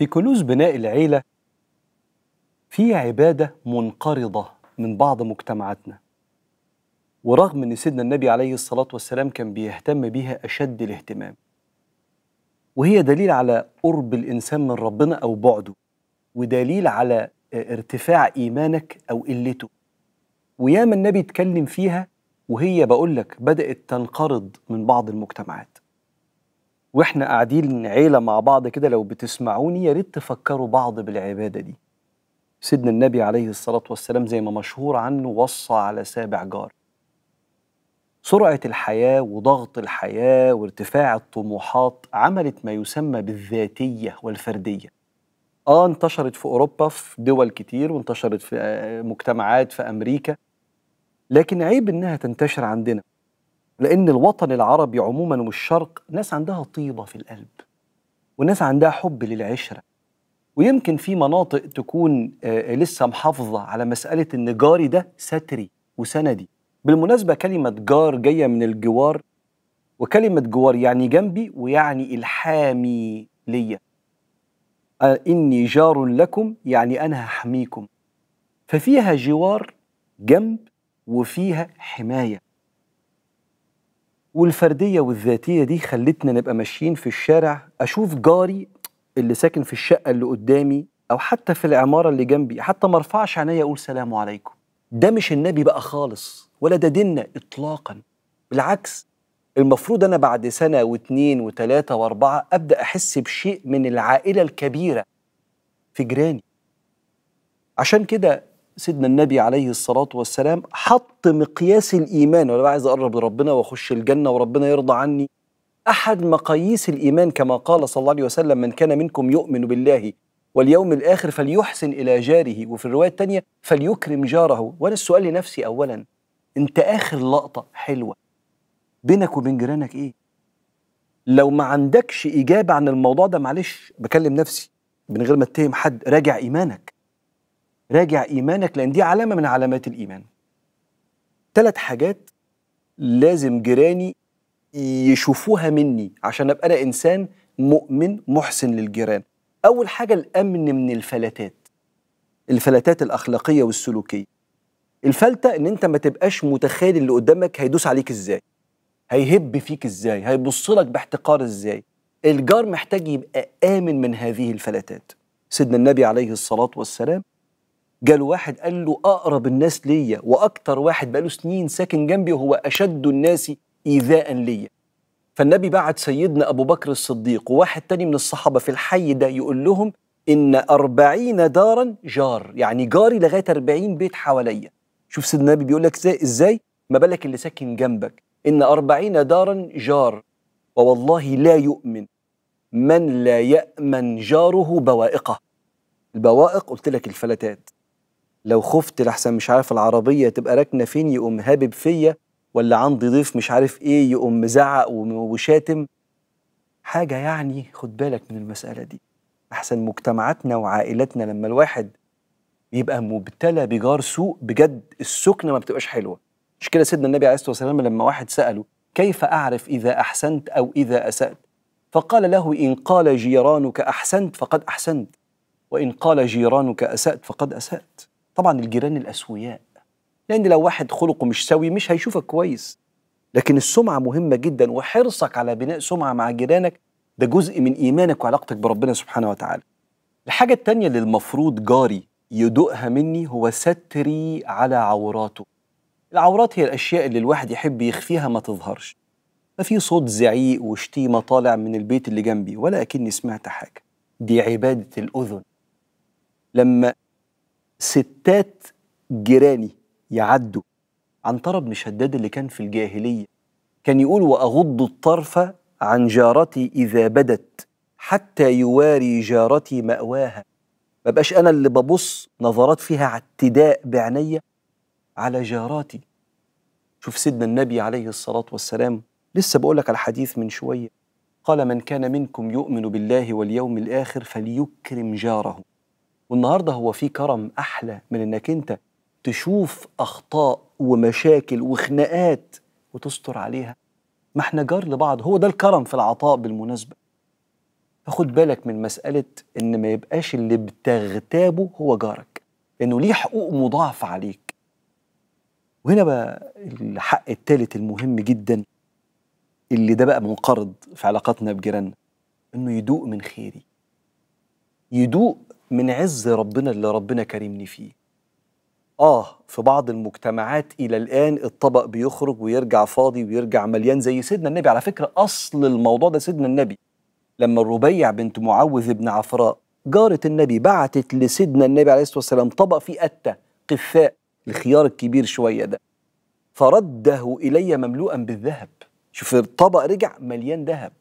في كنوز بناء العيلة في عبادة منقرضة من بعض مجتمعاتنا ورغم أن سيدنا النبي عليه الصلاة والسلام كان بيهتم بيها أشد الاهتمام وهي دليل على قرب الإنسان من ربنا أو بعده ودليل على آه، ارتفاع إيمانك أو قلته وياما النبي اتكلم فيها وهي بقول لك بدأت تنقرض من بعض المجتمعات واحنا قاعدين عيله مع بعض كده لو بتسمعوني يا ريت تفكروا بعض بالعباده دي سيدنا النبي عليه الصلاه والسلام زي ما مشهور عنه وصى على سابع جار سرعه الحياه وضغط الحياه وارتفاع الطموحات عملت ما يسمى بالذاتيه والفرديه اه انتشرت في اوروبا في دول كتير وانتشرت في آه، مجتمعات في امريكا لكن عيب انها تنتشر عندنا لأن الوطن العربي عموما والشرق ناس عندها طيبة في القلب وناس عندها حب للعشرة ويمكن في مناطق تكون آه، لسه محافظة على مسألة إن جاري ده ستري وسندي بالمناسبة كلمة جار جاية من الجوار وكلمة جوار يعني جنبي ويعني إلحامي ليا آه، إني جار لكم يعني أنا هحميكم ففيها جوار جنب وفيها حماية والفرديه والذاتيه دي خلتنا نبقى ماشيين في الشارع اشوف جاري اللي ساكن في الشقه اللي قدامي او حتى في العماره اللي جنبي حتى ما ارفعش عينيا اقول سلام عليكم ده مش النبي بقى خالص ولا ده ديننا اطلاقا بالعكس المفروض انا بعد سنه واثنين وثلاثه واربعه ابدا احس بشيء من العائله الكبيره في جيراني عشان كده سيدنا النبي عليه الصلاة والسلام حط مقياس الإيمان ولا عايز أقرب لربنا وأخش الجنة وربنا يرضى عني أحد مقاييس الإيمان كما قال صلى الله عليه وسلم من كان منكم يؤمن بالله واليوم الآخر فليحسن إلى جاره وفي الرواية الثانية فليكرم جاره وأنا السؤال لنفسي أولا أنت آخر لقطة حلوة بينك وبين جيرانك إيه؟ لو ما عندكش إجابة عن الموضوع ده معلش بكلم نفسي من غير ما اتهم حد راجع إيمانك راجع ايمانك لان دي علامه من علامات الايمان ثلاث حاجات لازم جيراني يشوفوها مني عشان ابقى انا انسان مؤمن محسن للجيران اول حاجه الامن من الفلتات الفلتات الاخلاقيه والسلوكيه الفلته ان انت ما تبقاش متخيل اللي قدامك هيدوس عليك ازاي هيهب فيك ازاي هيبص لك باحتقار ازاي الجار محتاج يبقى امن من هذه الفلتات سيدنا النبي عليه الصلاه والسلام جاله واحد قال له اقرب الناس ليا واكتر واحد بقاله سنين ساكن جنبي وهو اشد الناس ايذاء ليا فالنبي بعت سيدنا ابو بكر الصديق وواحد تاني من الصحابه في الحي ده يقول لهم ان أربعين دارا جار يعني جاري لغايه أربعين بيت حواليا شوف سيدنا النبي بيقول لك ازاي ازاي ما بالك اللي ساكن جنبك ان أربعين دارا جار ووالله لا يؤمن من لا يامن جاره بوائقه البوائق قلت لك الفلتات لو خفت لحسن مش عارف العربيه تبقى راكنه فين يقوم هابب فيا ولا عندي ضيف مش عارف ايه يقوم مزعق وشاتم حاجه يعني خد بالك من المساله دي احسن مجتمعاتنا وعائلاتنا لما الواحد بيبقى مبتلى بجار سوء بجد السكنه ما بتبقاش حلوه مش كده سيدنا النبي عليه الصلاه والسلام لما واحد ساله كيف اعرف اذا احسنت او اذا اسات فقال له ان قال جيرانك احسنت فقد احسنت وان قال جيرانك اسات فقد اسات طبعا الجيران الاسوياء لان لو واحد خلقه مش سوي مش هيشوفك كويس لكن السمعه مهمه جدا وحرصك على بناء سمعه مع جيرانك ده جزء من ايمانك وعلاقتك بربنا سبحانه وتعالى الحاجه الثانيه اللي المفروض جاري يدوقها مني هو ستري على عوراته العورات هي الاشياء اللي الواحد يحب يخفيها ما تظهرش ما في صوت زعيق وشتيمه طالع من البيت اللي جنبي ولا اكني سمعت حاجه دي عباده الاذن لما ستات جيراني يعدوا عنترة بن شداد اللي كان في الجاهلية كان يقول وأغض الطرف عن جارتي إذا بدت حتى يواري جارتي مأواها ما بقاش أنا اللي ببص نظرات فيها اعتداء بعنية على جاراتي شوف سيدنا النبي عليه الصلاة والسلام لسه بقولك على الحديث من شوية قال من كان منكم يؤمن بالله واليوم الآخر فليكرم جاره والنهارده هو في كرم احلى من انك انت تشوف اخطاء ومشاكل وخناقات وتستر عليها ما احنا جار لبعض هو ده الكرم في العطاء بالمناسبه فخد بالك من مساله ان ما يبقاش اللي بتغتابه هو جارك لانه ليه حقوق مضاعفه عليك وهنا بقى الحق الثالث المهم جدا اللي ده بقى منقرض في علاقاتنا بجيراننا انه يدوق من خيري يدوق من عز ربنا اللي ربنا كرمني فيه آه في بعض المجتمعات إلى الآن الطبق بيخرج ويرجع فاضي ويرجع مليان زي سيدنا النبي على فكرة أصل الموضوع ده سيدنا النبي لما الربيع بنت معوذ بن عفراء جارة النبي بعتت لسيدنا النبي عليه الصلاة والسلام طبق فيه أتة قفاء الخيار الكبير شوية ده فرده إلي مملوءا بالذهب شوف الطبق رجع مليان ذهب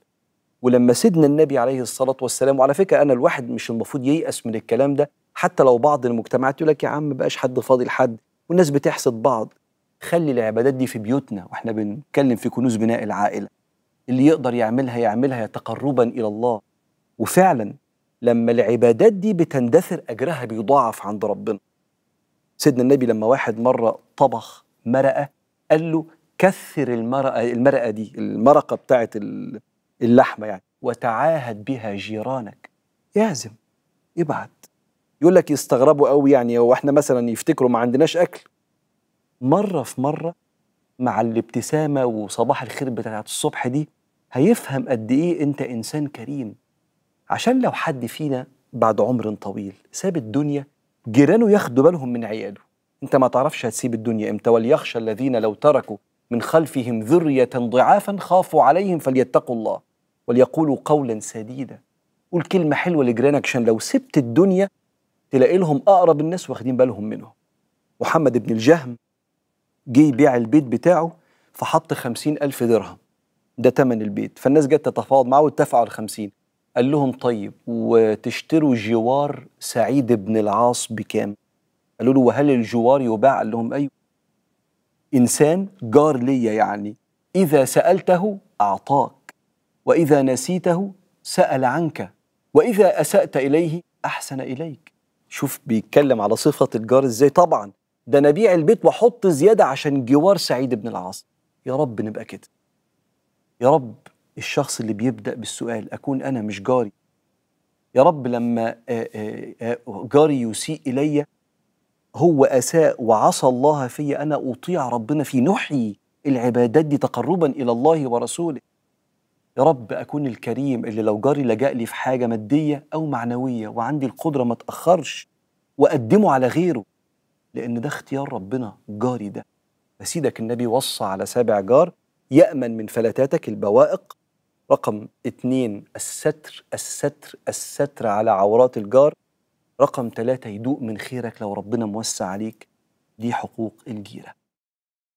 ولما سيدنا النبي عليه الصلاة والسلام وعلى فكرة أنا الواحد مش المفروض ييأس من الكلام ده حتى لو بعض المجتمعات يقول لك يا عم بقاش حد فاضي لحد والناس بتحسد بعض خلي العبادات دي في بيوتنا واحنا بنتكلم في كنوز بناء العائلة اللي يقدر يعملها يعملها تقربا إلى الله وفعلا لما العبادات دي بتندثر أجرها بيضاعف عند ربنا سيدنا النبي لما واحد مرة طبخ مرقة قال له كثر المرقة المرقة دي المرقة بتاعت ال اللحمه يعني وتعاهد بها جيرانك يعزم ابعت يقول لك يستغربوا قوي يعني هو احنا مثلا يفتكروا ما عندناش اكل مره في مره مع الابتسامه وصباح الخير بتاعت الصبح دي هيفهم قد ايه انت انسان كريم عشان لو حد فينا بعد عمر طويل ساب الدنيا جيرانه ياخدوا بالهم من عياله انت ما تعرفش هتسيب الدنيا امتى وليخشى الذين لو تركوا من خلفهم ذريه ضعافا خافوا عليهم فليتقوا الله وليقولوا قولا سديدا قول كلمة حلوة لجيرانك عشان لو سبت الدنيا تلاقي لهم أقرب الناس واخدين بالهم منهم محمد بن الجهم جه يبيع البيت بتاعه فحط خمسين ألف درهم ده تمن البيت فالناس جت تتفاوض معاه واتفقوا على الخمسين قال لهم طيب وتشتروا جوار سعيد بن العاص بكام قالوا له وهل الجوار يباع قال لهم أيوه إنسان جار ليا يعني إذا سألته أعطاك واذا نسيته سال عنك واذا اسات اليه احسن اليك شوف بيتكلم على صفه الجار ازاي طبعا ده انا البيت واحط زياده عشان جوار سعيد بن العاص يا رب نبقى كده يا رب الشخص اللي بيبدا بالسؤال اكون انا مش جاري يا رب لما جاري يسيء الي هو اساء وعصى الله في انا اطيع ربنا في نحيي العبادات دي تقربا الى الله ورسوله يا رب أكون الكريم اللي لو جاري لجأ لي في حاجة مادية أو معنوية وعندي القدرة ما أتأخرش وأقدمه على غيره لأن ده اختيار ربنا جاري ده سيدك النبي وصى على سابع جار يأمن من فلتاتك البوائق رقم اتنين الستر الستر الستر على عورات الجار رقم ثلاثة يدوق من خيرك لو ربنا موسع عليك دي حقوق الجيرة